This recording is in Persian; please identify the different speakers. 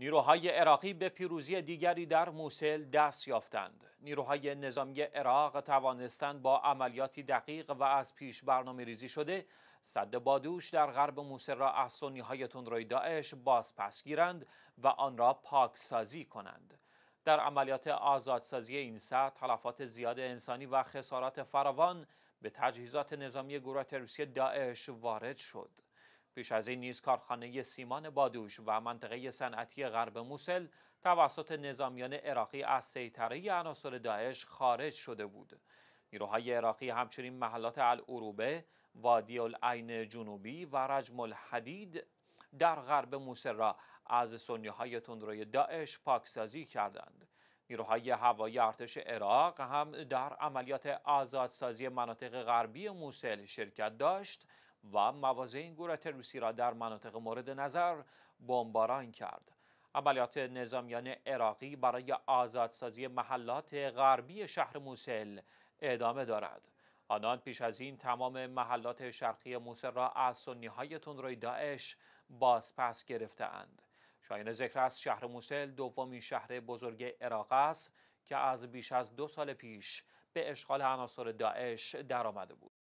Speaker 1: نیروهای عراقی به پیروزی دیگری در موسل دست یافتند. نیروهای نظامی عراق توانستند با عملیاتی دقیق و از پیش برنامه ریزی شده صد بادوش در غرب موسل را از سنیهای های تندروی داعش بازپس گیرند و آن را پاکسازی کنند. در عملیات آزادسازی این سطح تلفات زیاد انسانی و خسارات فراوان به تجهیزات نظامی گروه تروریستی داعش وارد شد. پیش از این نیز کارخانه سیمان بادوش و منطقه صنعتی غرب موسل توسط نظامیان عراقی از سیطره عناصر داعش خارج شده بود نیروهای عراقی همچنین محلات العروبه وادی العین جنوبی و رجم الحدید در غرب موسل را از سنیهای تندروی داعش پاکسازی کردند نیروهای هوایی ارتش عراق هم در عملیات آزادسازی مناطق غربی موسل شرکت داشت و مواضع این گروه تروریستی را در مناطق مورد نظر بمباران کرد عملیات نظامیان عراقی برای آزادسازی محلات غربی شهر موسل ادامه دارد آنان پیش از این تمام محلات شرقی موسل را از سنی های تندروی داعش بازپس گرفتهاند. شاین ذکر است شهر موسل دومین شهر بزرگ عراق است که از بیش از دو سال پیش به اشغال عناصر داعش درآمده بود.